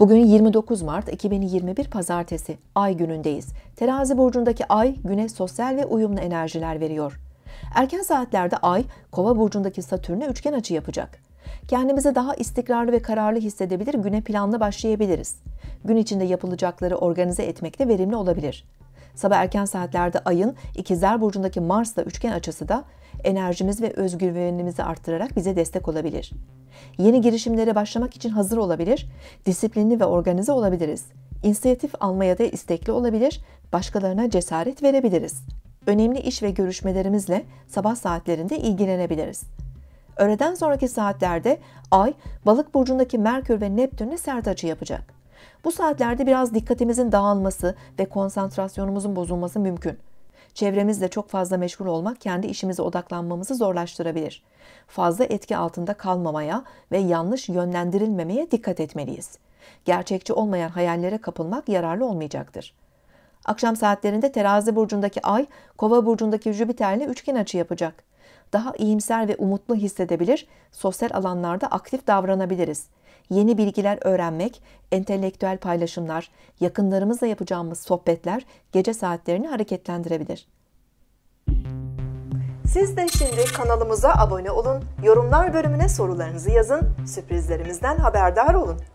Bugün 29 Mart 2021 Pazartesi, ay günündeyiz. Terazi burcundaki ay güne sosyal ve uyumlu enerjiler veriyor. Erken saatlerde ay Kova burcundaki Satürn'e üçgen açı yapacak. Kendimizi daha istikrarlı ve kararlı hissedebilir, güne planlı başlayabiliriz. Gün içinde yapılacakları organize etmekte verimli olabilir. Sabah erken saatlerde ayın ikizler burcundaki Mars'la üçgen açısı da enerjimiz ve özgüvenimizi arttırarak bize destek olabilir. Yeni girişimlere başlamak için hazır olabilir, disiplinli ve organize olabiliriz. İnisiyatif almaya da istekli olabilir, başkalarına cesaret verebiliriz. Önemli iş ve görüşmelerimizle sabah saatlerinde ilgilenebiliriz. Öğleden sonraki saatlerde Ay, Balık burcundaki Merkür ve Neptün'le sert açı yapacak. Bu saatlerde biraz dikkatimizin dağılması ve konsantrasyonumuzun bozulması mümkün. Çevremizle çok fazla meşgul olmak kendi işimize odaklanmamızı zorlaştırabilir. Fazla etki altında kalmamaya ve yanlış yönlendirilmemeye dikkat etmeliyiz. Gerçekçi olmayan hayallere kapılmak yararlı olmayacaktır. Akşam saatlerinde terazi burcundaki ay, kova burcundaki Jüpiter'le üçgen açı yapacak. Daha iyimser ve umutlu hissedebilir, sosyal alanlarda aktif davranabiliriz. Yeni bilgiler öğrenmek, entelektüel paylaşımlar, yakınlarımızla yapacağımız sohbetler gece saatlerini hareketlendirebilir. Siz de şimdi kanalımıza abone olun, yorumlar bölümüne sorularınızı yazın, sürprizlerimizden haberdar olun.